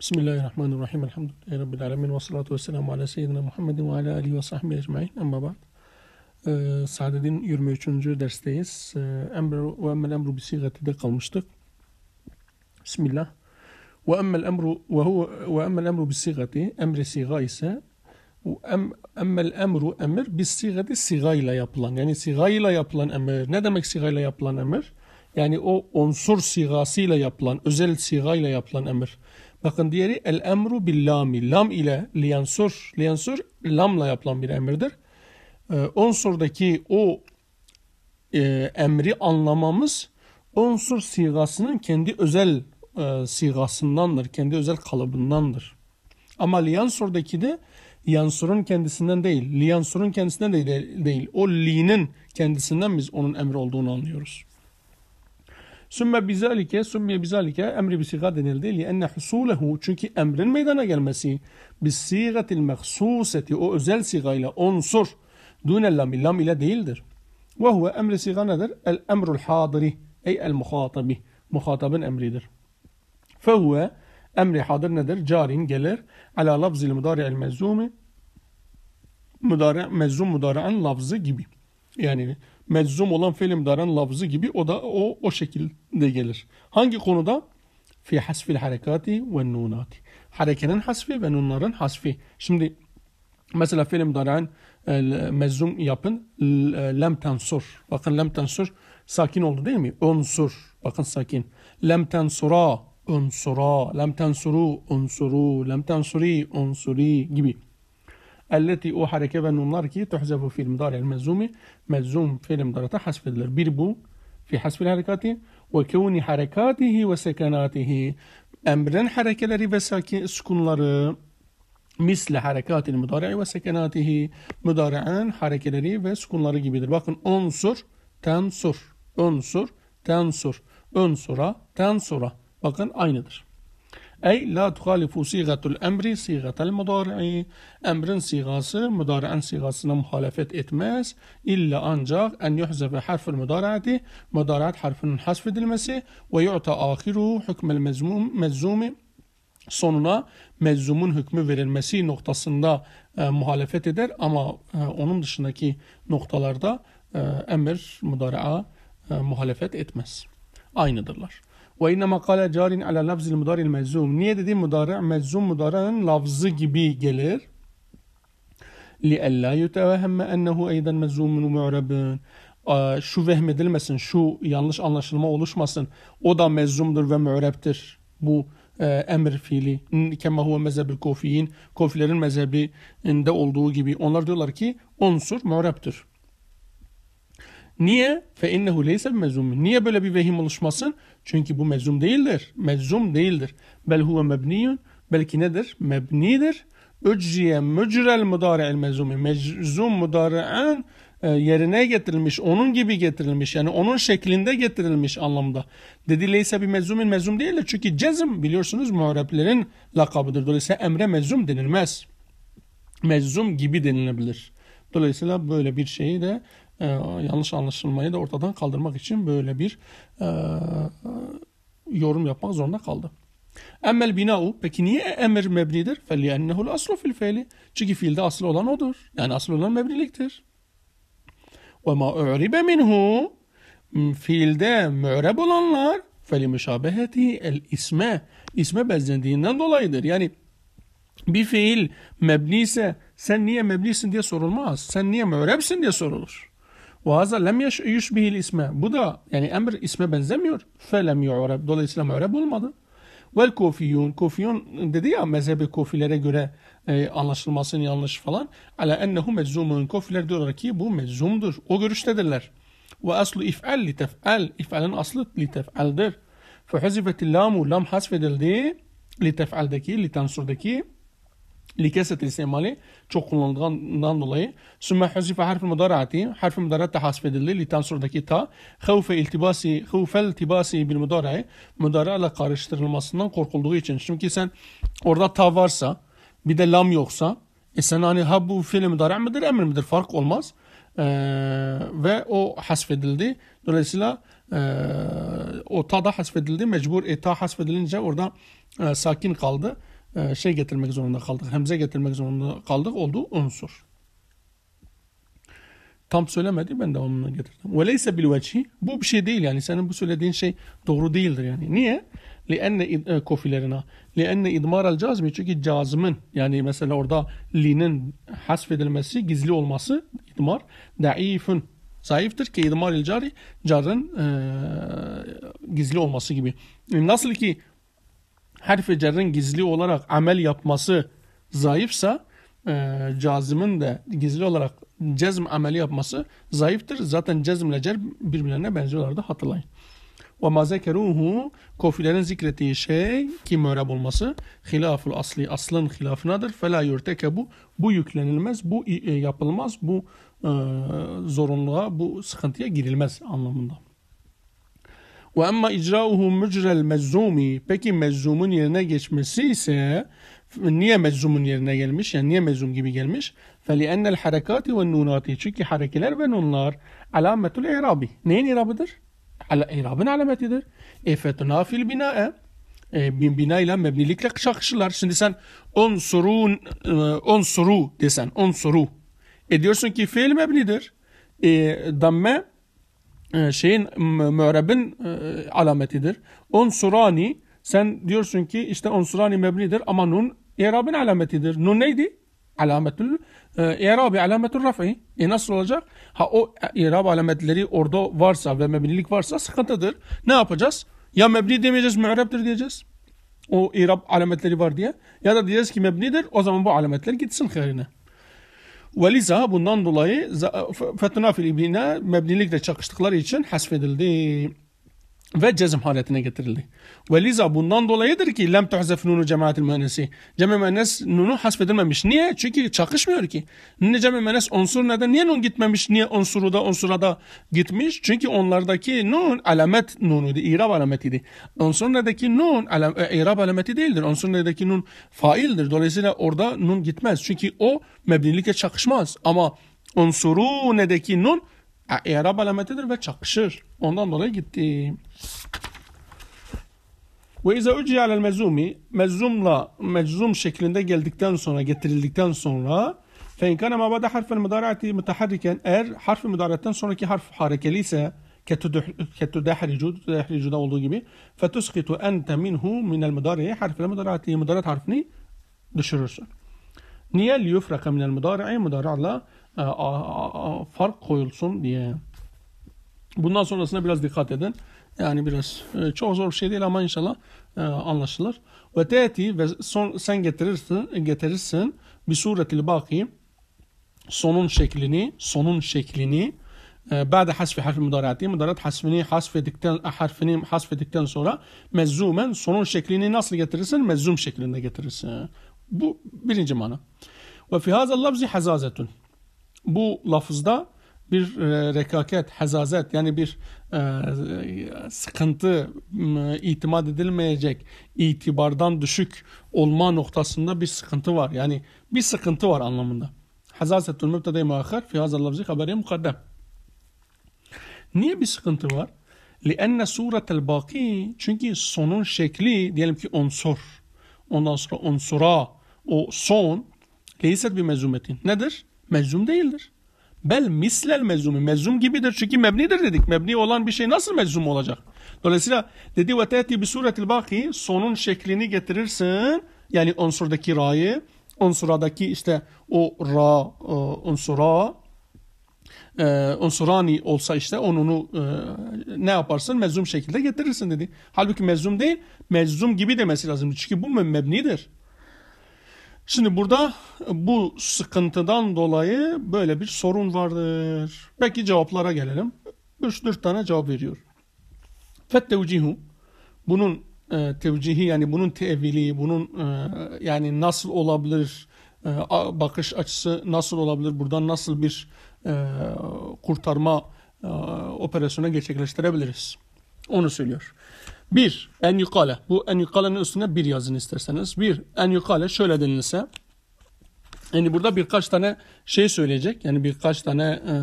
Bismillahirrahmanirrahim. Elhamdülillahi Rabbil alemin. Ve salatu ve selamu ala seyyidina Muhammedin ve ala alihi ve sahbihi ecmain. amma ba'd. Ee, Saadet'in 23. dersteyiz. Ee, emre ve emmel emru bisigatide kalmıştık. Bismillah. Ve emmel emru ve huve ve emmel emru bisigati emre siga ise em, emmel emru emir bisigati ile yapılan yani ile yapılan emir. Ne demek ile yapılan emir? Yani o onsur sigasıyla yapılan, özel ile yapılan emir. Bakın diğeri el emru bil lami. Lam ile liyansur. Liyansur lamla yapılan bir emirdir. E, ee, onsurdaki o e, emri anlamamız onsur sigasının kendi özel e, sigasındandır. Kendi özel kalıbındandır. Ama liyansurdaki de yansurun kendisinden değil. Liyansurun kendisinden de değil. O li'nin kendisinden biz onun emri olduğunu anlıyoruz. ثم بذلك سمي بذلك امر بصيغه دلاله لان حصوله چونك امر ميدانا gelmesi بالصيغه المخصوصه او ازل صيغه الى عنصر دون اللام اللام الى değildir وهو امر صيغه نذر الامر الحاضر اي المخاطب مخاطب امريدر فهو امر حاضر نذر جارين gelir على لفظ المضارع المزوم مضارع مزوم مضارعا لفظ gibi يعني meczum olan felimdaran lafzı gibi o da o o şekilde gelir. Hangi konuda? Fi hasfil harekati ve nunati. Harekenin hasfi ve nunların hasfi. Şimdi mesela felimdaran e, meczum yapın e, lem tensur. Bakın lem tensur sakin oldu değil mi? Unsur. Bakın sakin. Lem tensura unsura, lem tensuru unsuru, lem tensuri unsuri gibi. Elleti o hareke ve nunlar ki tuhzefu fil mudari mezumi mezum fil mudarata hasfedilir. Bir bu fi hasfil harekati ve kevni harekatihi ve sekanatihi emrin harekeleri ve sakin sukunları misle harekatil mudari ve sekanatihi mudari'in harekeleri ve sukunları gibidir. Bakın unsur tensur unsur tensur unsura tensura bakın aynıdır. Ey la tuhalifu sigatul emri sigatel mudari'i. Emrin sigası müdari'en sigasına muhalefet etmez. İlla ancak en yuhzefe harfül müdari'ati müdari'at harfinin hasfedilmesi ve yu'ta ahiru hükmel mezmum, mezzumi sonuna meczumun hükmü verilmesi noktasında e, muhalefet eder ama e, onun dışındaki noktalarda e, emir, mudara'a e, muhalefet etmez. Aynıdırlar. Ve innema kale carin ala lafzil mudaril meczum. Niye dedi mudari meczum mudara'nın lafzı gibi gelir. لِأَلَّا يُتَوَهَمَّ اَنَّهُ aydan مَزُّومٌ مُعْرَبٌ şu vehmedilmesin, şu yanlış anlaşılma oluşmasın. O da mezzumdur ve mürebtir. Bu e, emir fiili. Kema huve mezhebi kofiyin. Kofilerin mezhebinde olduğu gibi. Onlar diyorlar ki unsur mürebtir. Niye? Fe innehu leyse mezum. Niye böyle bir vehim oluşmasın? Çünkü bu mezum değildir. Mezum değildir. Bel huve mebniyun. Belki nedir? Mebnidir. Ücriye mücrel mudari'el mezumi. Mezum mudari'en e, yerine getirilmiş, onun gibi getirilmiş yani onun şeklinde getirilmiş anlamda. Dedi leyse bir mezumin mezum değil de çünkü cezm biliyorsunuz muhareplerin lakabıdır. Dolayısıyla emre mezum denilmez. Mezum gibi denilebilir. Dolayısıyla böyle bir şeyi de e, yanlış anlaşılmayı da ortadan kaldırmak için böyle bir e, yorum yapmak zorunda kaldı. Emmel bina'u peki niye emir mebnidir? Feliyennehu'l aslu fil fe'li. Çünkü fiilde asıl olan odur. Yani asıl olan mebniliktir. Ve ma u'ribe minhu hmm, fiilde mü'reb olanlar feli müşabeheti el isme isme benzendiğinden dolayıdır. Yani bir fiil mebni ise sen niye mebnisin diye sorulmaz. Sen niye mürebsin diye sorulur. وَهَذَا لَمْ يُشْبِهِ الْاِسْمَ Bu da yani emir isme benzemiyor. فَلَمْ يُعْرَب Dolayısıyla mu'rab olmadı. Vel kofiyun. Kofiyun dedi ya mezhebi kofilere göre e, anlaşılmasının yanlış falan. Ala ennehu meczumun. Kofiler diyorlar ki bu meczumdur. O görüştedirler. Ve aslu if'al li tef'al. İf'alin aslı li tef'aldir. Fehuzifetil lamu. Lam hasfedildi. Li tef'aldeki, li tansurdaki لكاسة الاستعمال çok kullanıldığından dolayı sümme huzife harfil mudarati harfi mudarat da hasfedildi li tansurdaki ta havfe iltibasi havfel iltibasi bil mudara'i mudara'la karıştırılmasından korkulduğu için çünkü sen orada ta varsa bir de lam yoksa e sen hani ha bu fiil mudara' mıdır emir midir fark olmaz ee, ve o hasfedildi dolayısıyla e, o ta da hasfedildi mecbur e ta hasfedilince orada e, sakin kaldı e, şey getirmek zorunda kaldık. Hemze getirmek zorunda kaldık. Oldu unsur. Tam söylemedi ben de devamını getirdim. Ve leyse bil vecihi. Bu bir şey değil yani. Senin bu söylediğin şey doğru değildir yani. Niye? Li لِأَنَّ e, kofilerine. li لِأَنَّ اِدْمَارَ الْجَازْمِ Çünkü cazmın yani mesela orada li'nin hasfedilmesi, gizli olması idmar. Da'ifun. Zayıftır ki idmar el cari carın e, gizli olması gibi. E, nasıl ki her cerrin gizli olarak amel yapması zayıfsa e, cazimin de gizli olarak cezm ameli yapması zayıftır. Zaten cezm ile cer birbirlerine benziyorlardı hatırlayın. Ve mazekeruhu kofilerin zikrettiği şey ki möreb olması hilaful asli aslın hilafınadır. Fela yurteke bu. Bu yüklenilmez, bu e, yapılmaz, bu e, zorunluğa, bu sıkıntıya girilmez anlamında. Ve emma icrauhu mücrel mezzumi. Peki mezzumun yerine geçmesi ise niye mezzumun yerine gelmiş? Yani niye mezzum gibi gelmiş? فَلِأَنَّ الْحَرَكَاتِ وَالنُّونَاتِ Çünkü harekeler ve nunlar alametul irabi. Neyin irabıdır? İrabın alametidir. اَفَتُنَافِ bina'e e, bin binayla mebnilikle çakışırlar. Şimdi sen on soru e, on soru desen on soru ediyorsun ki fiil mebnidir. E, damme e, şeyin mürebin e, alametidir. Unsurani sen diyorsun ki işte unsurani mebnidir ama nun irabın alametidir. Nun neydi? Alametül e, İrabi alametül raf'i. E nasıl olacak? Ha o irab alametleri orada varsa ve mebnilik varsa sıkıntıdır. Ne yapacağız? Ya mebni demeyeceğiz, mürebdir diyeceğiz. O irab alametleri var diye. Ya da diyeceğiz ki mebnidir. O zaman bu alametler gitsin herine. Ve liza bundan dolayı fetuna fil ibine mebnilikle çakıştıkları için hasfedildi ve cezim haletine getirildi. Ve liza bundan dolayıdır ki lem tuhzef nunu cemaatil mühennesi. Cem-i mühennes nunu hasfedilmemiş. Niye? Çünkü çakışmıyor ki. Ne cem-i mühennes unsur neden? Niye nun gitmemiş? Niye unsuru da unsura da gitmiş? Çünkü onlardaki nun alamet nunuydu. İrab alametiydi. Unsur nedeki nun alam, e, irab alameti değildir. Unsur nedeki nun faildir. Dolayısıyla orada nun gitmez. Çünkü o mebnilikle çakışmaz. Ama unsuru nedeki nun İrab e, alametidir ve çakışır. Ondan dolayı gitti. Ve izâ uciye alel mezumi mezumla meczum şeklinde geldikten sonra getirildikten sonra fe inkâne mâbâde harfel müdâraati müteharriken eğer harfi müdâraetten sonraki harf harekeli ise, harekeliyse ketudahricu tudahricu'da olduğu gibi fetusqitu ente minhu min minel müdâri'i harfel müdâraati müdâraat harfini düşürürsün. Niye Li liyufraka minel müdâri'i müdâra'la ee, fark koyulsun diye. Bundan sonrasına biraz dikkat edin. Yani biraz e, çok zor bir şey değil ama inşallah e, anlaşılır. Ve te'ti ve son, sen getirirsin, getirirsin bir suretil baki sonun şeklini, sonun şeklini بعد حذف حرف مضارعتين مضارعات hasfini hasfedikten harfini hasfedikten sonra mezzumen sonun şeklini nasıl getirirsin? Mezzum şeklinde getirirsin. Bu birinci mana. Ve fi hazal lafzi hazazetun bu lafızda bir e, rekaket, hezazet yani bir e, sıkıntı, e, itimat edilmeyecek, itibardan düşük olma noktasında bir sıkıntı var. Yani bir sıkıntı var anlamında. Hezazetül mübtede muakhar fi hazal lafzi haberi mukaddem. Niye bir sıkıntı var? لِأَنَّ suretel baki Çünkü sonun şekli diyelim ki onsur. Ondan sonra onsura o son leyset bir mezumetin. Nedir? Meczum değildir. Bel mislel mezumi. Mezum gibidir çünkü mebnidir dedik. Mebni olan bir şey nasıl mezum olacak? Dolayısıyla dedi ve teti bi suretil baki sonun şeklini getirirsin. Yani unsurdaki ra'yı, unsuradaki işte o ra, e, unsura, e, unsurani olsa işte onunu e, ne yaparsın? Mezum şekilde getirirsin dedi. Halbuki mezum değil, mezum gibi demesi lazım. Çünkü bu mebnidir. Şimdi burada bu sıkıntıdan dolayı böyle bir sorun vardır. Peki cevaplara gelelim. 3-4 tane cevap veriyor. Fettevcihu bunun e, tevcihi yani bunun tevili, bunun e, yani nasıl olabilir e, bakış açısı nasıl olabilir, buradan nasıl bir e, kurtarma e, operasyonu gerçekleştirebiliriz. Onu söylüyor. Bir, en yukale. Bu en yukalenin üstüne bir yazın isterseniz. Bir, en yukale şöyle denilse. Yani burada birkaç tane şey söyleyecek. Yani birkaç tane e,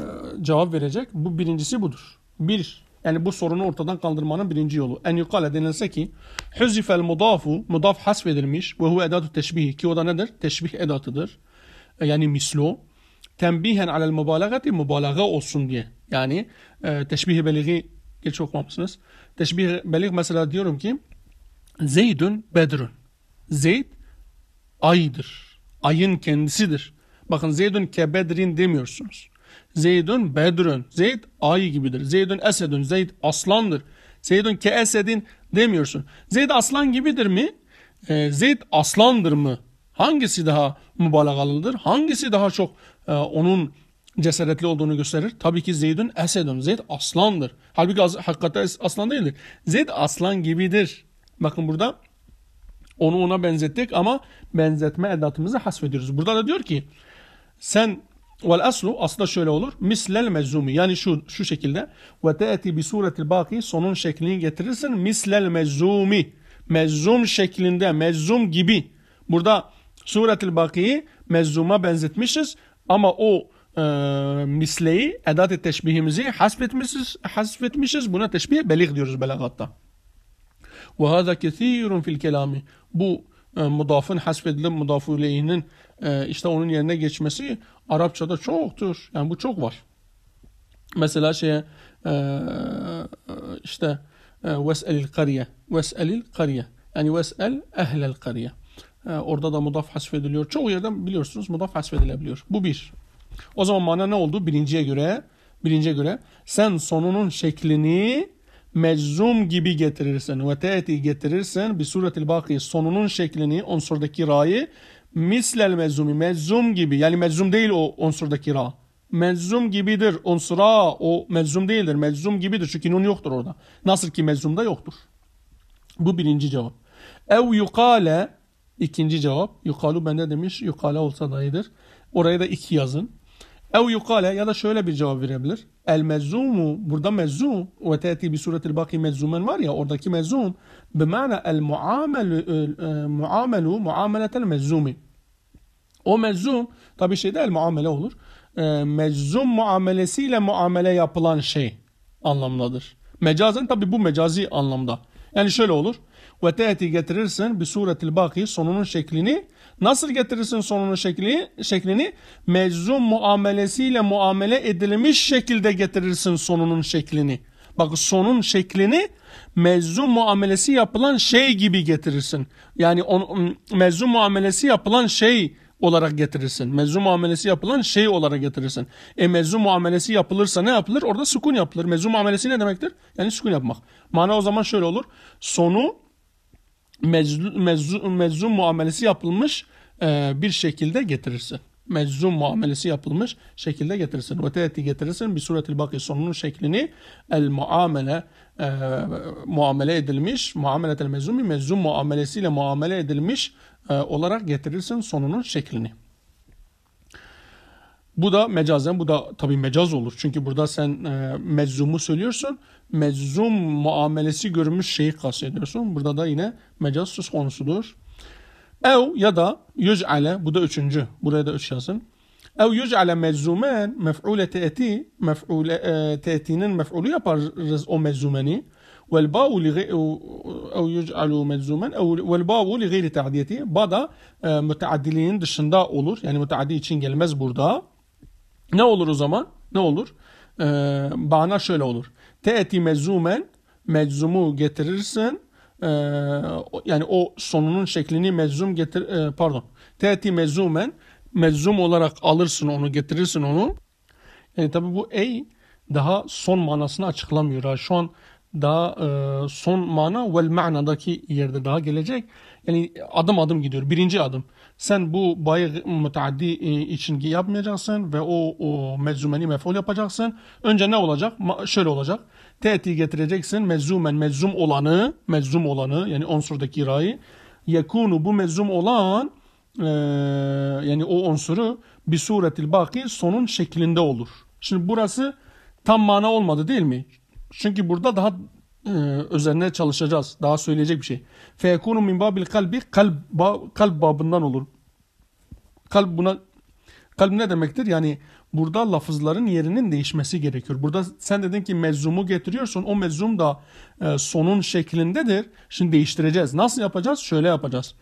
e, cevap verecek. Bu birincisi budur. Bir, yani bu sorunu ortadan kaldırmanın birinci yolu. En yukale denilse ki Hüzifel mudafu, mudaf hasfedilmiş ve huve edatu teşbih ki o da nedir? Teşbih edatıdır. E, yani mislo. Tembihen alel mübalagati mübalaga olsun diye. Yani e, teşbih-i Geçi şey okumamışsınız. Teşbih belik mesela diyorum ki Zeydün Bedrün. Zeyd ayıdır, Ayın kendisidir. Bakın Zeydün kebedrin demiyorsunuz. Zeydün bedrün. Zeyd ay gibidir. Zeydün esedün. Zeyd aslandır. Zeydün ke esedin demiyorsun. Zeyd aslan gibidir mi? E, Zeyd aslandır mı? Hangisi daha mübalağalıdır? Hangisi daha çok e, onun cesaretli olduğunu gösterir. Tabii ki Zeyd'ün esedun. Zeyd aslandır. Halbuki az, hakikaten aslan değildir. Zeyd aslan gibidir. Bakın burada onu ona benzettik ama benzetme edatımızı hasfediyoruz. Burada da diyor ki sen vel aslu aslında şöyle olur. Mislel mezumi. yani şu şu şekilde ve te'ti bi suretil baki sonun şeklini getirirsin. Mislel mezumi mezum şeklinde mezum gibi. Burada suretil bakiyi mezuma benzetmişiz ama o e, misleyi, edat-ı teşbihimizi hasfetmişiz, hasfetmişiz. Buna teşbih belik diyoruz belagatta. Ve hâzâ kethîrun fil kelami. Bu e, mudafın hasfedilen mudafuleyinin e, işte onun yerine geçmesi Arapçada çoktur. Yani bu çok var. Mesela şeye e, işte e, veselil kariye. Veselil kariye. Yani vesel ehlel kariye. E, orada da mudaf hasfediliyor. Çoğu yerden biliyorsunuz mudaf hasfedilebiliyor. Bu bir. O zaman mana ne oldu? Birinciye göre, birinciye göre sen sonunun şeklini meczum gibi getirirsen ve te'eti getirirsen bir suretil baki sonunun şeklini onsurdaki ra'yı mislel mezzumi mezzum gibi yani mezzum değil o onsurdaki ra mezzum gibidir onsura o mezzum değildir mezzum gibidir çünkü nun yoktur orada nasıl ki mezzumda yoktur bu birinci cevap ev yukale ikinci cevap yukalu bende demiş yukale olsa da iyidir oraya da iki yazın Ev yukale ya da şöyle bir cevap verebilir. El mezumu burada mezum ve teati bi suretil baki mezumen var ya oradaki mezzum bimana el muamelu e, e, muamelu muameletel mezumi. O mezum tabi şeyde el muamele olur. Mezum mezzum muamelesiyle muamele yapılan şey anlamındadır. Mecazen tabi bu mecazi anlamda. Yani şöyle olur. Ve teati getirirsin bi suretil baki sonunun şeklini Nasıl getirirsin sonunun şekli, şeklini? Meczum muamelesiyle muamele edilmiş şekilde getirirsin sonunun şeklini. Bak sonun şeklini meczum muamelesi yapılan şey gibi getirirsin. Yani on, meczum muamelesi yapılan şey olarak getirirsin. Mezun muamelesi yapılan şey olarak getirirsin. E mezun muamelesi yapılırsa ne yapılır? Orada sukun yapılır. Mezun muamelesi ne demektir? Yani sukun yapmak. Mana o zaman şöyle olur. Sonu mezun muamelesi yapılmış e, bir şekilde getirirsin. Mezun muamelesi yapılmış şekilde getirirsin. Ve teeti getirirsin bir suretil baki sonunun şeklini el muamele e, muamele edilmiş muameletel mezzumi mezzum muamelesiyle muamele edilmiş e, olarak getirirsin sonunun şeklini. Bu da mecazen, bu da tabii mecaz olur. Çünkü burada sen e, meczumu söylüyorsun. Meczum muamelesi görmüş şeyi kastediyorsun. Burada da yine mecaz söz konusudur. Ev ya da yüz ale, bu da üçüncü. Buraya da üç yazın. Ev ale meczumen mef'ule te'ti, mef'ule e, te'tinin mef'ulü yaparız o meczumeni. والباء لغير او يجعل ملزوما او والباء لغير تعديته با da e, müteaddiliğin dışında olur. Yani müteaddi için gelmez burada. Ne olur o zaman? Ne olur? Ee, bana şöyle olur. Te'eti mezumen, meczumu getirirsin. Ee, yani o sonunun şeklini mezum getir e, pardon. Te'eti mezumen, meczum olarak alırsın onu getirirsin onu. Yani tabi bu ey daha son manasını açıklamıyor. Ha. Şu an daha e, son mana vel mana'daki yerde daha gelecek. Yani adım adım gidiyor. Birinci adım. Sen bu bayı müteaddi e, için yapmayacaksın ve o, o meczumeni mef'ul yapacaksın. Önce ne olacak? Ma şöyle olacak. Te'ti getireceksin meczumen meczum olanı, meczum olanı yani onsurdaki rayı. Yekunu bu meczum olan e, yani o unsuru bir suretil baki sonun şeklinde olur. Şimdi burası tam mana olmadı değil mi? Çünkü burada daha e, üzerine çalışacağız. Daha söyleyecek bir şey. Feyekunu min babil kalbi kalb, kalb babından olur. Kalp buna kalp ne demektir? Yani burada lafızların yerinin değişmesi gerekiyor. Burada sen dedin ki mezzumu getiriyorsun. O mezzum da e, sonun şeklindedir. Şimdi değiştireceğiz. Nasıl yapacağız? Şöyle yapacağız.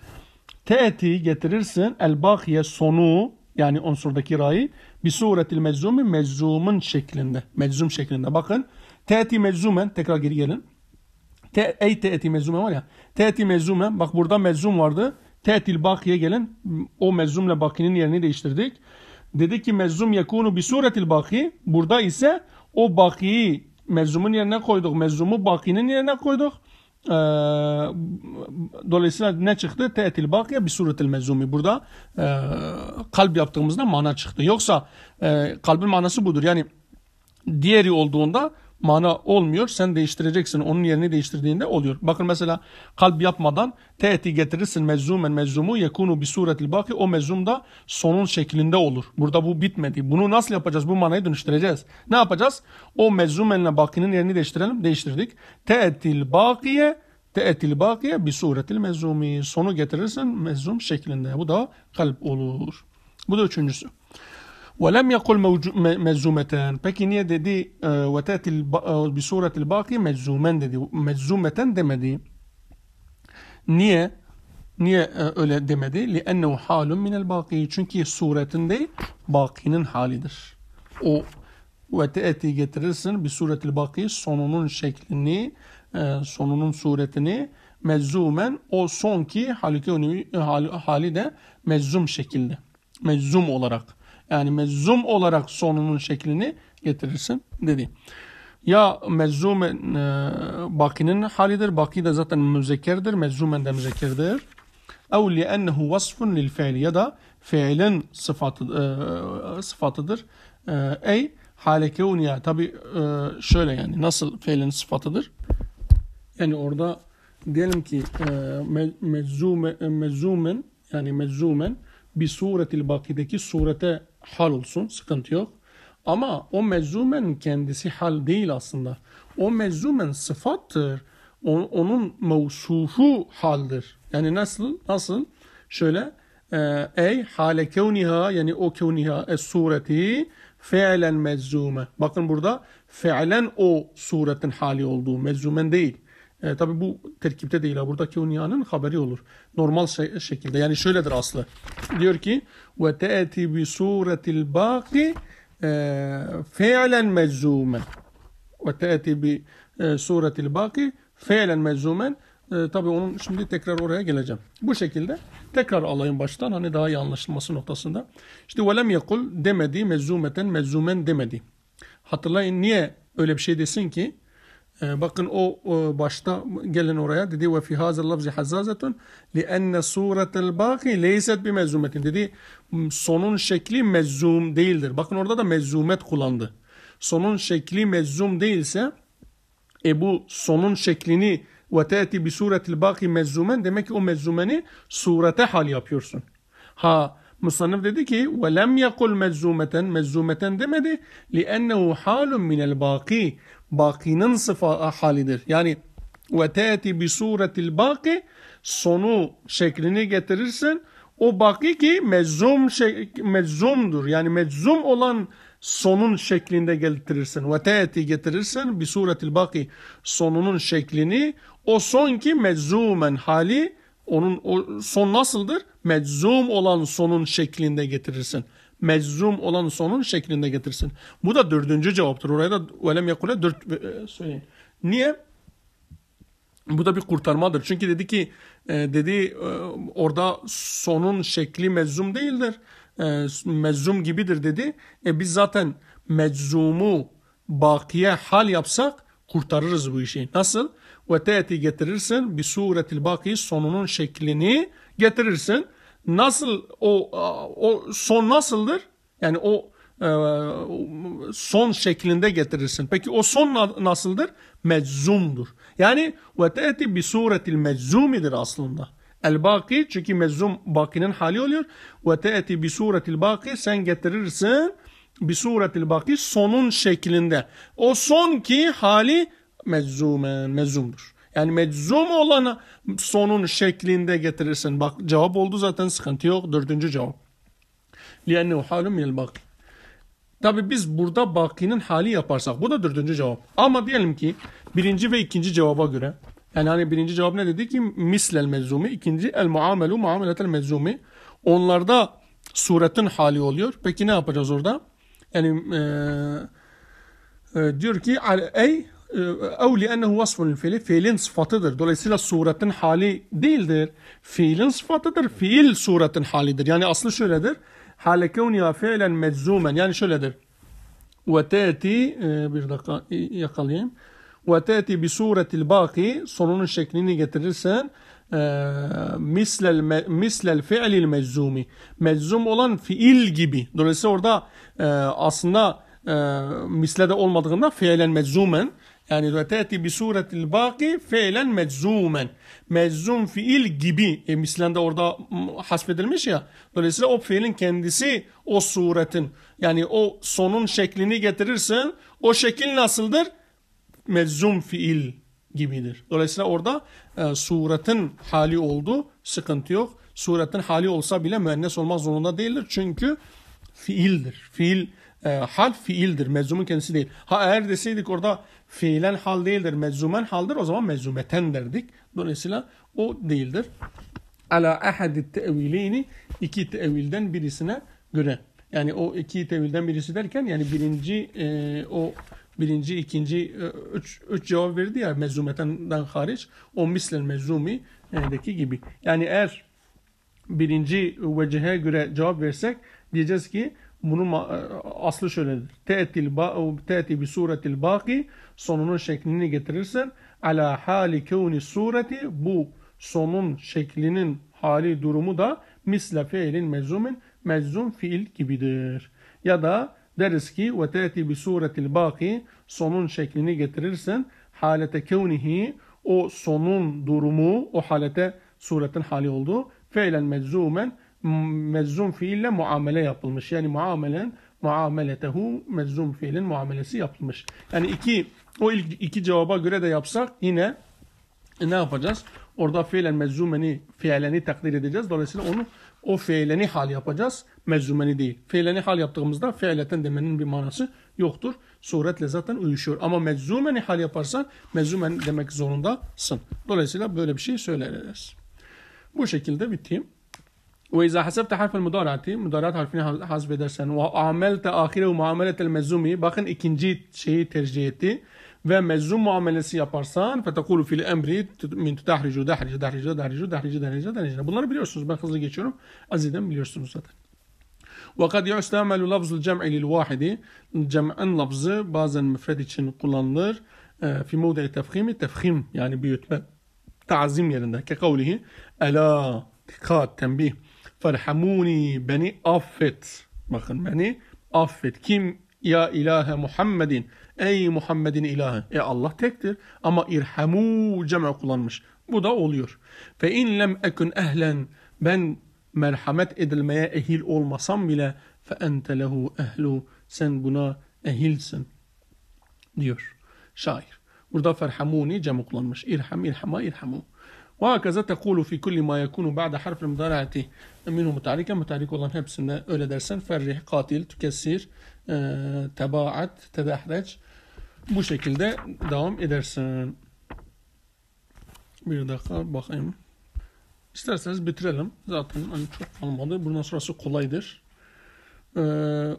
Te'ti getirirsin. El bakiye sonu yani unsurdaki rayi bir suretil mezzumi mezzumun şeklinde. Mezzum şeklinde. Bakın Te'ti meczumen tekrar geri gelin. Te, ey te'ti meczumen var ya. Te'ti meczumen bak burada meczum vardı. Te'til bakiye gelin. O meczumla bakinin yerini değiştirdik. Dedi ki mezzum yekunu bi suretil baki. Burada ise o bakiyi mezzumun yerine koyduk. Mezzumu bakinin yerine koyduk. Ee, dolayısıyla ne çıktı? Te'til bakiye bi suretil mezzumi. Burada e, kalp yaptığımızda mana çıktı. Yoksa e, kalbin manası budur. Yani diğeri olduğunda mana olmuyor. Sen değiştireceksin. Onun yerini değiştirdiğinde oluyor. Bakın mesela kalp yapmadan te'ti getirirsin meczumen meczumu yekunu bi suretil baki o meczum da sonun şeklinde olur. Burada bu bitmedi. Bunu nasıl yapacağız? Bu manayı dönüştüreceğiz. Ne yapacağız? O meczumenle bakinin yerini değiştirelim. Değiştirdik. Te'til bakiye te'til bakiye bi suretil meczumi. Sonu getirirsin meczum şeklinde. Bu da kalp olur. Bu da üçüncüsü. ولم يقل مجزومتان peki niye dedi e, وتاتي e, بصورة الباقي مجزومان dedi مجزومتان demedi niye niye e, öyle demedi لأنه حال من الباقي çünkü suretinde bakinin halidir o وتاتي getirirsin بصورة الباقي sonunun şeklini sonunun suretini mezzumen o son ki halüki hali de mezzum şekilde mezzum olarak yani mezum olarak sonunun şeklini getirirsin dedi. Ya mezzumen e, bakinin halidir. Baki de zaten müzekkerdir. Mezzumen de müzekkerdir. Ev li'ennehu vasfun lil fiil ya da fiilin sıfatı, e, sıfatıdır. E, ey Halekeun ya tabi e, şöyle yani nasıl fiilin sıfatıdır? Yani orada diyelim ki e, me, mezzume, e, yani mezumen, bir suretil bakideki surete hal olsun sıkıntı yok. Ama o mezumen kendisi hal değil aslında. O mezumen sıfattır. onun mevsufu haldir. Yani nasıl? Nasıl? Şöyle e, ey hale kevniha yani o kevniha es sureti fe'len mezume Bakın burada fe'len o suretin hali olduğu mezumen değil. E, tabii bu terkipte değil. Buradaki unyanın haberi olur. Normal şey, şekilde. Yani şöyledir aslı. Diyor ki ve te'ti bi suretil baki e, fiilen meczumen. Ve te'ti bi e, suretil baki fiilen meczumen. E, tabii onun şimdi tekrar oraya geleceğim. Bu şekilde tekrar alayım baştan hani daha iyi anlaşılması noktasında. İşte velem yekul demedi mezzumeten mezzumen demedi. Hatırlayın niye öyle bir şey desin ki ee, bakın o başta gelen oraya dedi ve fi hazal lafzi hazzazetun lienne suretel baki leyset bi mezzumetin dedi sonun şekli mezum değildir. Bakın orada da mezumet kullandı. Sonun şekli mezum değilse e bu sonun şeklini ve te'ti bi suretil baki mezzumen demek ki o mezumeni surete hal yapıyorsun. Ha Musannif dedi ki ve lem yekul mezzumeten mezzumeten demedi li ennehu halun minel baki bakinin sıfa halidir. Yani ve te'ti bi suretil baki sonu şeklini getirirsen o baki ki mezum şey, mezzumdur. Yani mezum olan sonun şeklinde getirirsen ve te'ti getirirsen bi suretil baki sonunun şeklini o son ki mezumen hali onun o son nasıldır? Mezum olan sonun şeklinde getirirsin mezzum olan sonun şeklinde getirsin. Bu da dördüncü cevaptır. Oraya da velem yakule dört e, söyleyin. Niye? Bu da bir kurtarmadır. Çünkü dedi ki e, dedi e, orada sonun şekli mezzum değildir. E, mezzum gibidir dedi. E, biz zaten meczumu bakiye hal yapsak kurtarırız bu işi. Nasıl? Ve te'ti getirirsin bir suretil baki sonunun şeklini getirirsin nasıl o o son nasıldır? Yani o e, son şeklinde getirirsin. Peki o son nasıldır? Meczumdur. Yani ve te'ti bi suretil meczumidir aslında. El baki çünkü mezzum bakinin hali oluyor. Ve te'ti bi suretil baki sen getirirsin bi suretil baki sonun şeklinde. O son ki hali meczumen mezzumdur. Yani meczum olanı sonun şeklinde getirirsin. Bak cevap oldu zaten sıkıntı yok. Dördüncü cevap. لِأَنَّهُ حَالٌ yel bak. Tabi biz burada bakinin hali yaparsak. Bu da dördüncü cevap. Ama diyelim ki birinci ve ikinci cevaba göre. Yani hani birinci cevap ne dedi ki? Mislel meczumi. ikinci el muamelu el meczumi. Onlarda suretin hali oluyor. Peki ne yapacağız orada? Yani e, e, diyor ki ey او لانه vasf fiili fiilin sıfatıdır. Dolayısıyla suretin hali değildir. Fiilin sıfatıdır. Fiil suretin halidir. Yani aslı şöyledir. Hale kevniya fiilen meczumen. Yani şöyledir. Ve tati, bir dakika yakalayayım. Ve tati, bi suretil baki sonunun şeklini getirirsen mislel mislel fiilil meczumi. Meczum olan fiil gibi. Dolayısıyla orada aslında e, mislede olmadığında fiilen meczumen yani ve teti bi suretil baki feylen meczumen. Meczum fiil gibi. E, mislen de orada hasfedilmiş ya. Dolayısıyla o fiilin kendisi o suretin. Yani o sonun şeklini getirirsin. O şekil nasıldır? Meczum fiil gibidir. Dolayısıyla orada e, suretin hali oldu. Sıkıntı yok. Suretin hali olsa bile müennes olmak zorunda değildir. Çünkü fiildir. Fiil e, hal fiildir. Meczumun kendisi değil. Ha eğer deseydik orada fiilen hal değildir. Meczumen haldır. O zaman meczumeten derdik. Dolayısıyla o değildir. Ala ahadi tevilini iki tevilden birisine göre. Yani o iki tevilden birisi derken yani birinci e, o birinci, ikinci, e, üç, üç cevap verdi ya meczumeten hariç. O mezumi mezzumideki gibi. Yani eğer birinci vecihe göre cevap versek diyeceğiz ki bunun e, aslı şöyledir. Te'til ba te'ti bi suretil baki sonunun şeklini getirirsen ala hali kevni sureti bu sonun şeklinin hali durumu da misle fiilin mezumin meczum fiil gibidir. Ya da deriz ki ve teti bi suretil baki sonun şeklini getirirsen halete kevnihi o sonun durumu o halete suretin hali olduğu feilen meczumen mezzum fiille muamele yapılmış. Yani muamelen muameletehu mezzum fiilin muamelesi yapılmış. Yani iki o ilk iki cevaba göre de yapsak yine e, ne yapacağız? Orada fiilen mezzumeni, fiileni takdir edeceğiz. Dolayısıyla onu o fiileni hal yapacağız. Mezzumeni değil. Fiileni hal yaptığımızda fiileten demenin bir manası yoktur. Suretle zaten uyuşuyor. Ama mezzumeni hal yaparsan mezzumen demek zorundasın. Dolayısıyla böyle bir şey söyleriz. Bu şekilde bittiğim. Ve izâ hasebte harfel müdarati, müdarat harfini hasbedersen ve amelte ahirehu muameletel mezzumi, bakın ikinci şeyi tercih etti ve mezun muamelesi yaparsan fetekulu fil emri min tahricu dahricu dahricu dahricu dahricu dahricu dahricu bunları biliyorsunuz ben hızlı geçiyorum aziden biliyorsunuz zaten ve kad yustamelu lafzul cem'i lil vahidi cem'in lafzı bazen müfred için kullanılır ee, fi mevdi'i tefhimi tefhim yani büyütme tazim yerinde ke kavlihi ela dikkat tembih ferhamuni beni affet bakın beni affet kim ya ilahe Muhammedin Ey Muhammed'in ilahı. E Allah tektir ama irhamu cema kullanmış. Bu da oluyor. Fe in lem ekun ehlen ben merhamet edilmeye ehil olmasam bile fe ente lehu ehlu sen buna ehilsin diyor şair. Burada ferhamuni cem kullanmış. İrham, irhama, irhamu. Vakaza tekulu fi kulli ma yekunu ba'de harfin mudanati minhu mutarike mutarike olan hepsinde öyle dersen ferrih, katil, tükessir, e, tebaat, bu şekilde devam edersin. Bir dakika bakayım. İsterseniz bitirelim. Zaten hani çok kalmadı. Bundan sonrası kolaydır.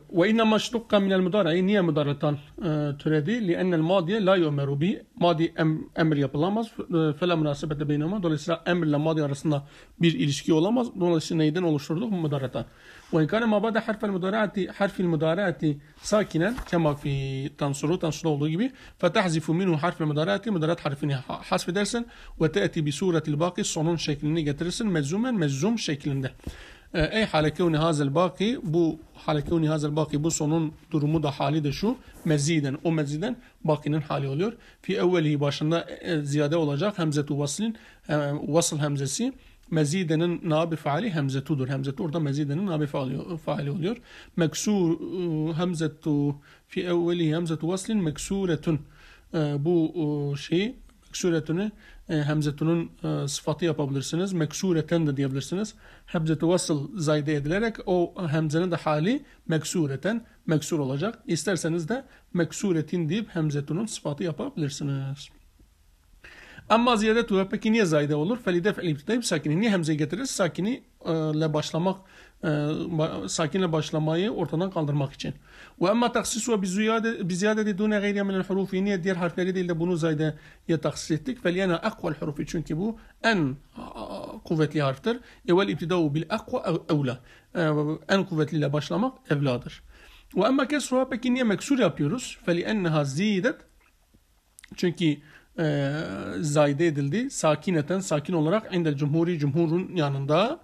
وإنما اشتق من المضارع niye mudaratan türedi? لأن الماضي لا يؤمر به madi emir yapılamaz. E, fela münasebete beynama. Dolayısıyla emirle madi arasında bir ilişki olamaz. Dolayısıyla neyden oluşturduk? Mudaratan. وإن كان ما بعد حرف المضارعة حرف المضارعة ساكنا كما في تنصر تنصر olduğu gibi فتحذف منه حرف المضارعة مضارعة harfini hasfedersin وتأتي بصورة الباقي sonun şeklini getirirsin مجزوما مجزوم şeklinde. E, ey hale hazel baki bu hale hazel baki bu sonun durumu da hali de şu meziden o meziden bakinin hali oluyor. Fi evveli başında e, e, ziyade olacak hemzetu vaslin vasıl hemzesi mezidenin nabi faali hemzetudur. Hemzetu orada mezidenin nabi faali, faali oluyor. Meksur hemzetu fi evveli hemzetu vaslin meksuretun bu şey Aşk suretini e, hemzetunun e, sıfatı yapabilirsiniz. Meksureten de diyebilirsiniz. Hemzetu vasıl zayde edilerek o hemzenin de hali meksureten meksur olacak. İsterseniz de meksuretin deyip hemzetunun sıfatı yapabilirsiniz. Ama ziyadetu peki niye zayde olur? Felidef eliptideyip sakini. Niye hemzeyi getirir? Sakini e, ile başlamak e, sakinle başlamayı ortadan kaldırmak için. Ve emma taksis ve biziyadeti dune gayriye minel hurufi niye diğer harfleri değil de bunu zaydeye taksis ettik. Feliyena akvel hurufi çünkü bu en kuvvetli harftir. Evel ibtidau bil akva evla. E, en kuvvetliyle başlamak evladır. Ve emma kesruha peki niye meksur yapıyoruz? Feliyenneha zidet çünkü e, zayde edildi. Sakineten, sakin olarak indel cumhuri, cumhurun yanında.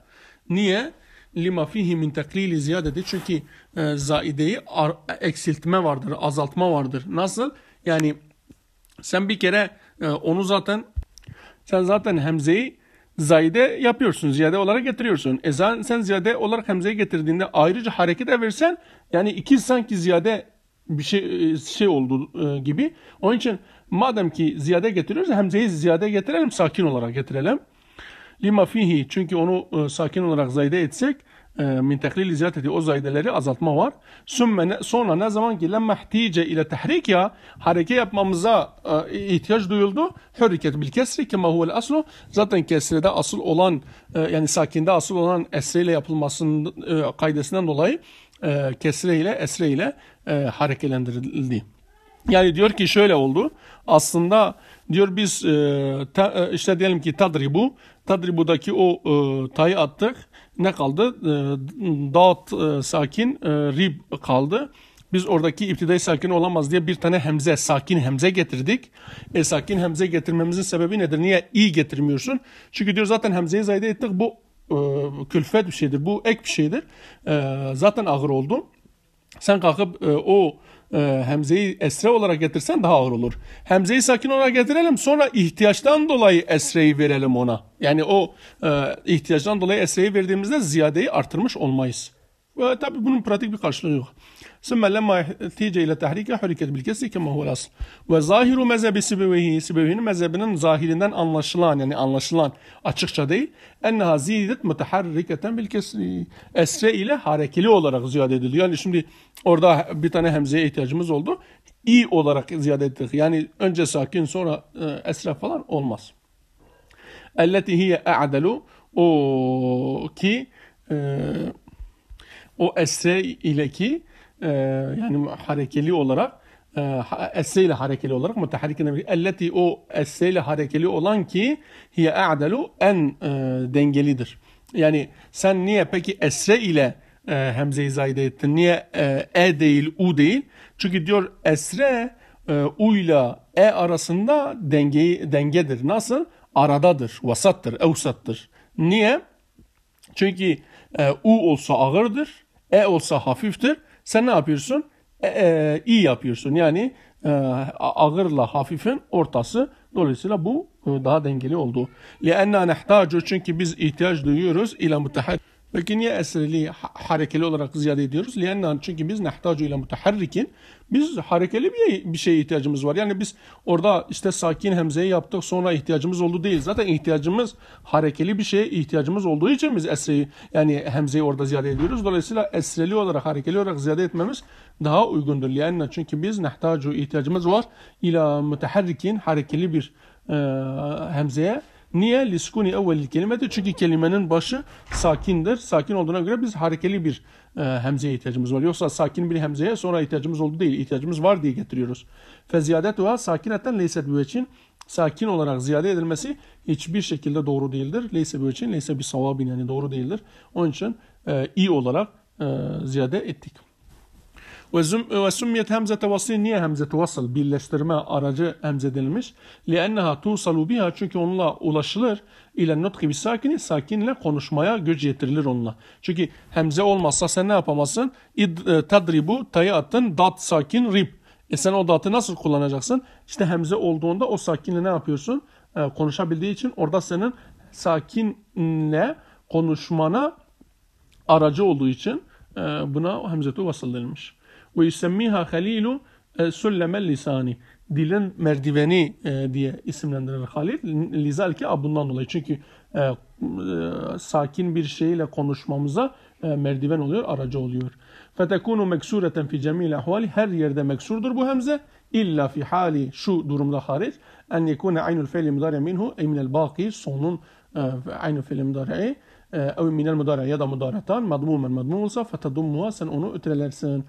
Niye? lima fihi min taklili ziyadeti çünkü e, zaideyi ar, eksiltme vardır, azaltma vardır. Nasıl? Yani sen bir kere e, onu zaten sen zaten hemzeyi zayide yapıyorsun, ziyade olarak getiriyorsun. E sen, sen ziyade olarak hemzeyi getirdiğinde ayrıca hareket versen yani iki sanki ziyade bir şey e, şey oldu e, gibi. Onun için madem ki ziyade getiriyoruz hemzeyi ziyade getirelim, sakin olarak getirelim. Lima fihi çünkü onu e, sakin olarak zayde etsek e, min taklil ziyadeti o zaydeleri azaltma var. Sümme ne, sonra ne zaman ki lemme ihtice ile tahrik ya hareke yapmamıza e, ihtiyaç duyuldu. Hürriket bil kesri kema huvel aslu zaten kesrede asıl olan e, yani sakinde asıl olan esreyle yapılmasının e, kaydesinden dolayı e, kesre ile esre ile e, harekelendirildi. Yani diyor ki şöyle oldu. Aslında diyor biz e, ta, e, işte diyelim ki tadribu Tadribu'daki o e, tayı attık. Ne kaldı? E, Dağıt e, sakin e, rib kaldı. Biz oradaki iptidai sakin olamaz diye bir tane hemze, sakin hemze getirdik. E sakin hemze getirmemizin sebebi nedir? Niye i getirmiyorsun? Çünkü diyor zaten hemzeyi zayda ettik. Bu e, külfet bir şeydir. Bu ek bir şeydir. E, zaten ağır oldu. Sen kalkıp e, o e, hemzeyi esre olarak getirsen daha ağır olur. Hemzeyi sakin olarak getirelim sonra ihtiyaçtan dolayı esreyi verelim ona. Yani o e, ihtiyaçtan dolayı esreyi verdiğimizde ziyadeyi artırmış olmayız. E, tabii bunun pratik bir karşılığı yok. ثم لما احتاج إلى تحريكها حركت bilkesri kema huvel asl. Ve zahiru mezhebi sibevehi, sibevehinin mezhebinin zahirinden anlaşılan yani anlaşılan açıkça değil. Enneha zidet muteharriketen bilkesri. Esre ile harekeli olarak ziyade ediliyor. Yani şimdi orada bir tane hemzeye ihtiyacımız oldu. İ olarak ziyade ettik. Yani önce sakin sonra e, esre falan olmaz. Elleti hiye e'delu o ki e, o esre ile ki e, yani harekeli olarak e, ile harekeli olarak mutaharrikin elleti o ile harekeli olan ki hiye a'dalu en e, dengelidir. Yani sen niye peki esre ile e, hemzeyi zayide ettin? Niye e, e değil u değil? Çünkü diyor esre e, u ile e arasında dengeyi dengedir. Nasıl? Aradadır, vasattır, evsattır. Niye? Çünkü e, u olsa ağırdır, e olsa hafiftir. Sen ne yapıyorsun? E, e, iyi yapıyorsun. Yani e, ağırla hafifin ortası. Dolayısıyla bu e, daha dengeli oldu. لِأَنَّا نَحْتَاجُ Çünkü biz ihtiyaç duyuyoruz. اِلَى مُتَحَدِّ Peki niye esreli harekeli olarak ziyade ediyoruz? Liyenna çünkü biz nehtacu ile mutaharrikin. Biz harekeli bir, bir şeye ihtiyacımız var. Yani biz orada işte sakin hemzeyi yaptık sonra ihtiyacımız oldu değil. Zaten ihtiyacımız harekeli bir şeye ihtiyacımız olduğu için biz esreyi yani hemzeyi orada ziyade ediyoruz. Dolayısıyla esreli olarak harekeli olarak ziyade etmemiz daha uygundur. Liyenna çünkü biz nehtacu ihtiyacımız var. ile mutaharrikin harekeli bir e, hemzeye Niye? Liskuni evvelil kelimede. Çünkü kelimenin başı sakindir. Sakin olduğuna göre biz harekeli bir e, hemzeye ihtiyacımız var. Yoksa sakin bir hemzeye sonra ihtiyacımız oldu değil. İhtiyacımız var diye getiriyoruz. Feziyadetuha sakinetten leyset için sakin olarak ziyade edilmesi hiçbir şekilde doğru değildir. Leyse bir için, leyse bir savabin yani doğru değildir. Onun için e, iyi olarak e, ziyade ettik. Ve sümmiyet hemzete vasıl. Niye hemzete vasıl? Birleştirme aracı hemzedilmiş. لِأَنَّهَا تُوْصَلُوا biha Çünkü onunla ulaşılır. İle nutki bir Sakinle konuşmaya güç yetirilir onunla. Çünkü hemze olmazsa sen ne yapamazsın? İd, e, tadribu tayı attın. Dat sakin rib. E sen o datı nasıl kullanacaksın? İşte hemze olduğunda o sakinle ne yapıyorsun? E, konuşabildiği için orada senin sakinle konuşmana aracı olduğu için e, buna hemzetu vasıl denilmiş ve yusemmiha halilu e, süllemel lisani dilin merdiveni e, diye isimlendirilir Halil. ki bundan dolayı. Çünkü e, e, sakin bir şeyle konuşmamıza merdiven oluyor, aracı oluyor. Fetekunu meksureten fi cemil ahvali. Her yerde meksurdur bu hemze. İlla fi hali şu durumda hariç. En yekune aynul fe'li mudari minhu e minel baki. Sonun e, aynul fe'li mudari'i. Ev minel mudari ya da mudaratan madmumen madmum olsa fetedummuha sen onu ötelersin.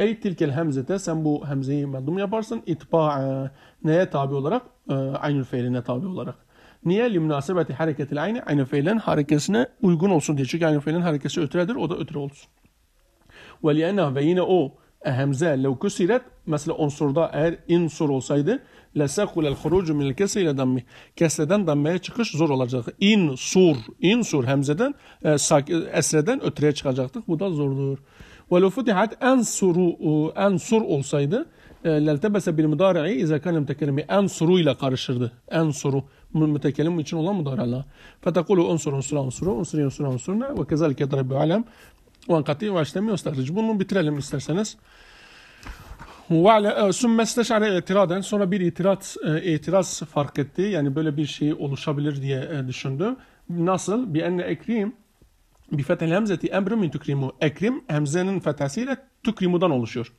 Ey tilkel hemzete sen bu hemzeyi meldum yaparsın. İtba'a neye tabi olarak? E, aynül feyline tabi olarak. Niye? Limnasebeti hareketi aynı. Aynı feylen harekesine uygun olsun diye. Çünkü aynı feylen harekesi ötredir O da ötüre olsun. Ve lienna ve yine o hemze lev kusiret mesela unsurda eğer insur olsaydı lesekulel hurucu minel kesire dammi kesleden dammeye çıkış zor olacaktı. İnsur, insur hemzeden e, esreden ötüreye çıkacaktık. Bu da zordur. وَلَوْ فُتِحَتْ اَنْسُرُ اَنْسُرْ olsaydı e, لَلْتَبَسَ بِالْمُدَارِعِ اِذَا كَانَ مُتَكَلِمِ اَنْسُرُ ile karışırdı. اَنْسُرُ mütekelim için olan mudarala. فَتَقُولُ اُنْسُرُ اُنْسُرَ اُنْسُرُ اُنْسُرِ اُنْسُرَ اُنْسُرُنَا وَكَذَلِكَ دَرَبِ عَلَمْ وَاَنْقَطِي وَاَشْتَمِ اُسْتَخْرِجِ Bunu bitirelim isterseniz. Sümme isteşare itiraden sonra bir itiraz, e, itiraz fark etti. Yani böyle bir şey oluşabilir diye e, düşündü. Nasıl? Bi enne ekrim Bifetel hemzeti emru min tukrimu. Ekrim hemzenin fethesiyle tukrimudan oluşuyor.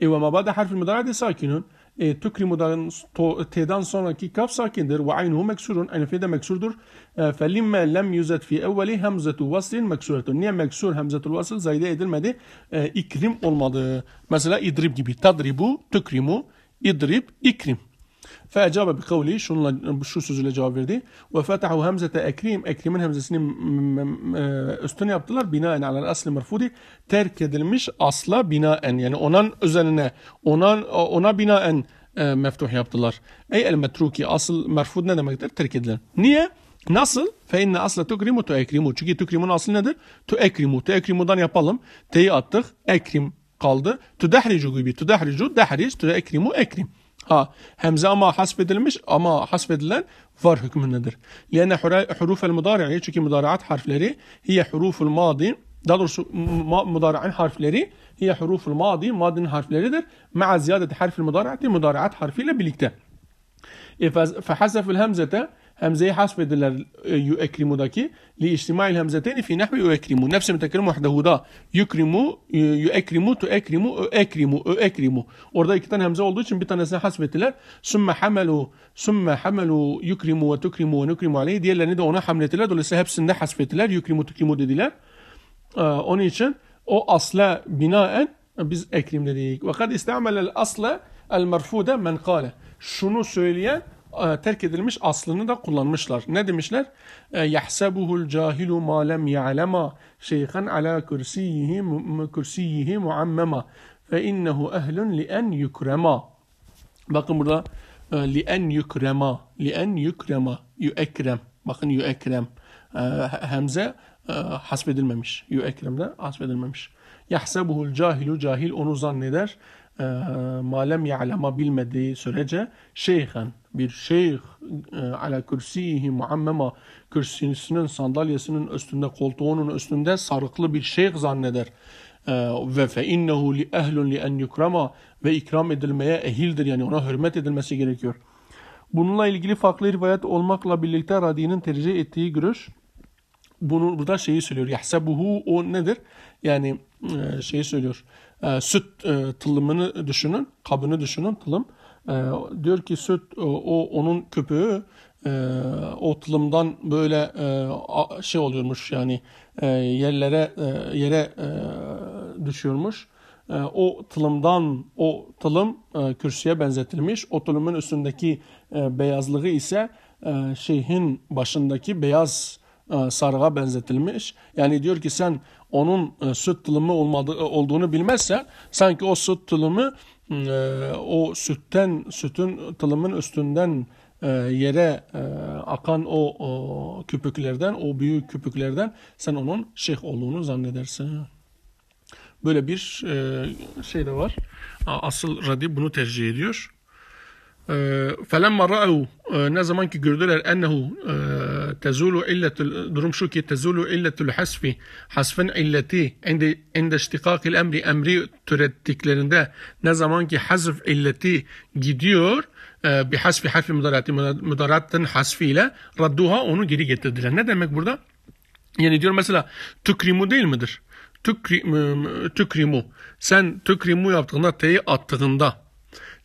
E ve mabade harfi müdarade sakinun. E, tukrimudan to, t'den sonraki kaf sakindir. Ve aynuhu meksurun. Enefi de meksurdur. E, felimme lem yuzet fi evveli hemzetu vaslin meksuretun. Niye meksur hemzetul vasıl zayide edilmedi? E, ikrim olmadı. Mesela idrib gibi. Tadribu, tukrimu, idrib, ikrim. Feecabe bi kavli şunla şu sözüyle cevap verdi. Ve fetahu hemzete ekrim. Ekrim'in hemzesini üstüne yaptılar. Binaen alel asli merfudi. Terk edilmiş asla binaen. Yani onan özenine, ona, ona binaen e, meftuh yaptılar. Ey el metruki asıl merfud ne demektir? Terk edilen. Niye? Nasıl? Fe inne asla tukrimu tu ekrimu. Çünkü tukrimun aslı nedir? Tu ekrimu. Tu ekrimudan yapalım. T'yi attık. Ekrim kaldı. Tu dehricu gibi. Tu dehricu dehric. Tu ekrimu ekrim. آه همزة أما حسب دل مش أما حسب دلن var hükmündedir. Lene huruf el mudari'ye çünkü mudari'at harfleri hiye huruful madi daha doğrusu mudari'in harfleri hiye huruful madi madinin harfleridir. Ma'a ziyadeti harfil mudari'ati mudari'at harfiyle birlikte. E, فحذف الهمزة E, Li fi حسب يؤكرمدaki لاجتماع الهمزتين في نحو يؤكرم نفس ما تكرم وحده يكرم ö تؤكرم ö أكرم orada iki tane hemze olduğu için bir tanesini hasbettiler. Sümme hamelu sümme hamelu yukrimu ve tukrimu ve nukrimu aleyhi diğerlerini de ona hamlettiler. Dolayısıyla hepsini de hasbettiler. Yukrimu tukrimu dediler. Ee, onun için o asla binaen biz ekrim dedik. Ve kad istamel asla el merfude men kale. Şunu söyleyen e, terk edilmiş aslını da kullanmışlar. Ne demişler? يَحْسَبُهُ الْجَاهِلُ مَا لَمْ يَعْلَمَا شَيْخًا عَلَى كُرْسِيِّهِ مُعَمَّمَا فَاِنَّهُ اَهْلٌ لِاَنْ يُكْرَمَا Bakın burada لِاَنْ يُكْرَمَا لِاَنْ يُكْرَمَا يُekrem Bakın يُekrem e, Hemze e, hasbedilmemiş. de hasbedilmemiş. يَحْسَبُهُ الْجَاهِلُ Cahil onu zanneder e, malem ya'lama bilmediği sürece şeyhen bir şeyh e, ala kürsiyihi muammema kürsüsünün sandalyesinin üstünde koltuğunun üstünde sarıklı bir şeyh zanneder ve fe innehu li ehlun li en yukrama ve ikram edilmeye ehildir yani ona hürmet edilmesi gerekiyor. Bununla ilgili farklı rivayet olmakla birlikte Radi'nin tercih ettiği görüş bunu burada şeyi söylüyor. Yahsebuhu o nedir? Yani şeyi söylüyor e, süt e, tılımını düşünün, kabını düşünün tılım. E, diyor ki süt e, o onun köpüğü e, o tılımdan böyle e, şey oluyormuş yani e, yerlere e, yere e, düşüyormuş. E, o tılımdan o tılım e, kürsüye benzetilmiş. O tılımın üstündeki e, beyazlığı ise e, şeyhin başındaki beyaz e, sarığa benzetilmiş. Yani diyor ki sen onun e, süt tulumu olmadığı, e, olduğunu bilmezsen sanki o süt tulumu o sütten sütün tılımın üstünden yere akan o, o köpüklerden, o büyük köpüklerden sen onun şeyh olduğunu zannedersin. Böyle bir şey de var. Asıl Radi bunu tercih ediyor. Ee, فَلَمَّا رَأَوْ e, ne zaman ki gördüler ennehu e, tezulu illetul durum şu ki tezulu illetul hasfi hasfın illeti inde inde iştikakil emri emri türettiklerinde ne zaman ki hasf illeti gidiyor e, bi hasfi harfi müdarati müdaratın hasfiyle radduha onu geri getirdiler. Ne demek burada? Yani diyor mesela tükrimu değil midir? Tükrimu, tükrimu. Sen tükrimu yaptığında teyi attığında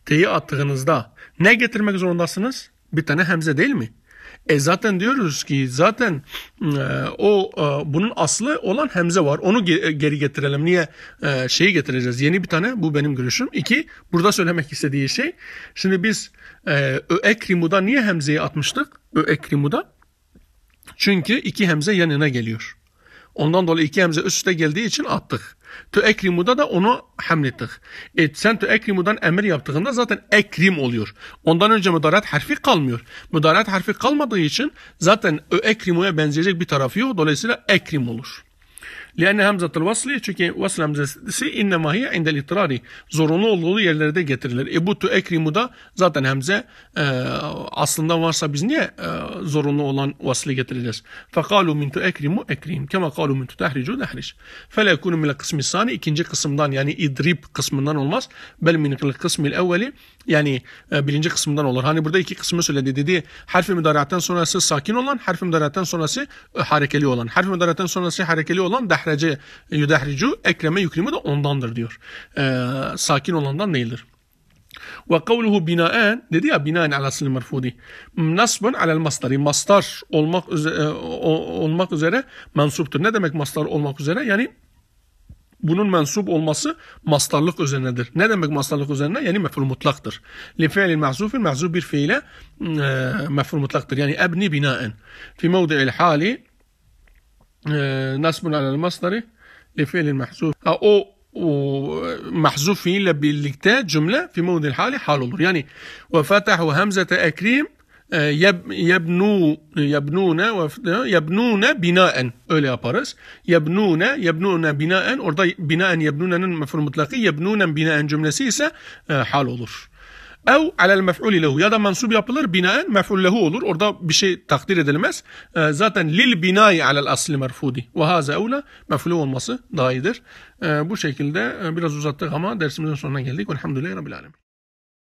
T'yi attığınızda ne getirmek zorundasınız? Bir tane hemze değil mi? E zaten diyoruz ki zaten e, o e, bunun aslı olan hemze var. Onu ge- geri getirelim. Niye e, şeyi getireceğiz? Yeni bir tane bu benim görüşüm. İki burada söylemek istediği şey. Şimdi biz e, öekrimuda niye hemzeyi atmıştık? Öekrimuda. Çünkü iki hemze yanına geliyor. Ondan dolayı iki hemze üst üste geldiği için attık. Tu ekrimuda da onu hamlettik. E sen tu ekrimudan emir yaptığında zaten ekrim oluyor. Ondan önce müdarat harfi kalmıyor. Müdarat harfi kalmadığı için zaten ekrimuya benzeyecek bir tarafı yok. Dolayısıyla ekrim olur. Lianne hamzat vasli çünkü vasıl hamzesi innema hiye indel itirari. Zorunlu olduğu yerlerde getirilir. Ebutu ekrimu da zaten hamze e, aslında varsa biz niye e, zorunlu olan vaslı getireceğiz? Fekalu mintu ekrimu ekrim. Kema kalu mintu tahricu tahric. Fele kunu mil kısmi sani ikinci kısımdan yani idrib kısmından olmaz. Bel min kısmi evveli yani e, birinci kısımdan olur. Hani burada iki kısmı söyledi. Dedi harfi müdarattan sonrası sakin olan, harfi e, müdarattan sonrası harekeli olan. Harfi müdarattan sonrası harekeli olan dehrece, yudehricu, ekreme, yükrimi de ondandır diyor. Ee, sakin olandan değildir. Ve kavluhu binaen dedi ya binaen ala sınır merfudi. Nasbun ala masdari. Mastar olmak üzere, olmak üzere mensuptur. Ne demek mastar olmak üzere? Yani bunun mensup olması mastarlık üzerinedir. Ne demek mastarlık üzerine? Yani mef'ul mutlaktır. Li fi'lil ma'zufin ma'zuf bir fiile e, mef'ul mutlaktır. Yani ebni binaen. Fi mevdi'il hali e, nasbun alel masdari li fi'lil mahzuf. Ha, o ومحذوف fiille birlikte cümle fi mevdil hali hal olur. Yani ve fetahu hemzete ekrim Ee, yeb, yebnu yebnune e, yebnune binaen öyle yaparız. Yebnune yebnune binaen orada binaen yebnune'nin mefhul mutlaki yebnunen binaen cümlesi ise e, hal olur. Ev alel mef'uli lehu ya da mensup yapılır binaen mef'ul lehu olur. Orada bir şey takdir edilmez. E, zaten lil binai alel asli merfudi. Ve haza evla mef'ulü olması daha iyidir. E, bu şekilde e, biraz uzattık ama dersimizin sonuna geldik. Velhamdülillahi Rabbil Alemin.